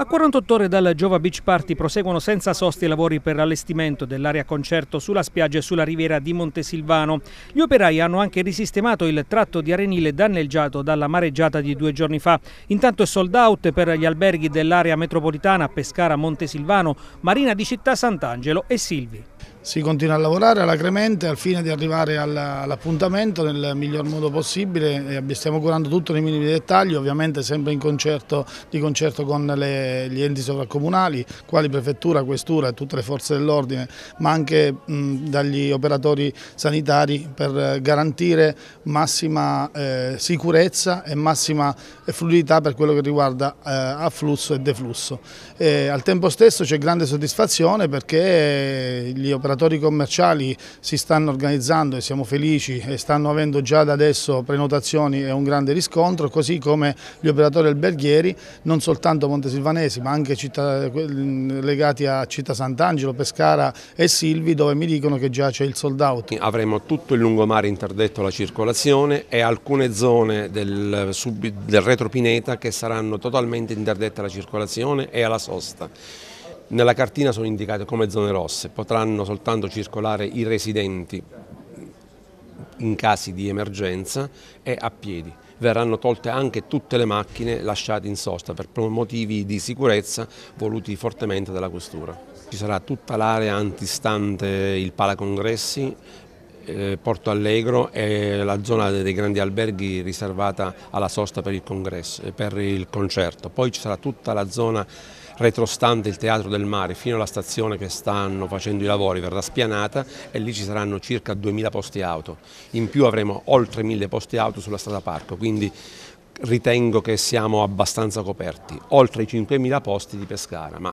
A 48 ore dal Giova Beach Party proseguono senza sosti i lavori per l'allestimento dell'area concerto sulla spiaggia e sulla riviera di Montesilvano. Gli operai hanno anche risistemato il tratto di arenile danneggiato dalla mareggiata di due giorni fa. Intanto è sold out per gli alberghi dell'area metropolitana Pescara Montesilvano, Marina di Città Sant'Angelo e Silvi. Si continua a lavorare alacremente al fine di arrivare all'appuntamento nel miglior modo possibile e stiamo curando tutto nei minimi dettagli, ovviamente sempre in concerto, di concerto con le, gli enti sovracomunali, quali prefettura, questura e tutte le forze dell'ordine, ma anche mh, dagli operatori sanitari per garantire massima eh, sicurezza e massima eh, fluidità per quello che riguarda eh, afflusso e deflusso. E, al tempo stesso c'è grande soddisfazione perché gli gli operatori commerciali si stanno organizzando e siamo felici e stanno avendo già da adesso prenotazioni e un grande riscontro, così come gli operatori alberghieri, non soltanto montesilvanesi ma anche città, legati a Città Sant'Angelo, Pescara e Silvi dove mi dicono che già c'è il sold out. Avremo tutto il lungomare interdetto alla circolazione e alcune zone del, del Pineta che saranno totalmente interdette alla circolazione e alla sosta. Nella cartina sono indicate come zone rosse, potranno soltanto circolare i residenti in casi di emergenza e a piedi. Verranno tolte anche tutte le macchine lasciate in sosta per motivi di sicurezza voluti fortemente dalla Questura. Ci sarà tutta l'area antistante il Palacongressi eh, Porto Allegro è la zona dei grandi alberghi riservata alla sosta per il, congresso, eh, per il concerto, poi ci sarà tutta la zona retrostante il Teatro del Mare fino alla stazione che stanno facendo i lavori verrà spianata e lì ci saranno circa 2000 posti auto, in più avremo oltre 1000 posti auto sulla strada parco, quindi ritengo che siamo abbastanza coperti, oltre i 5.000 posti di Pescara.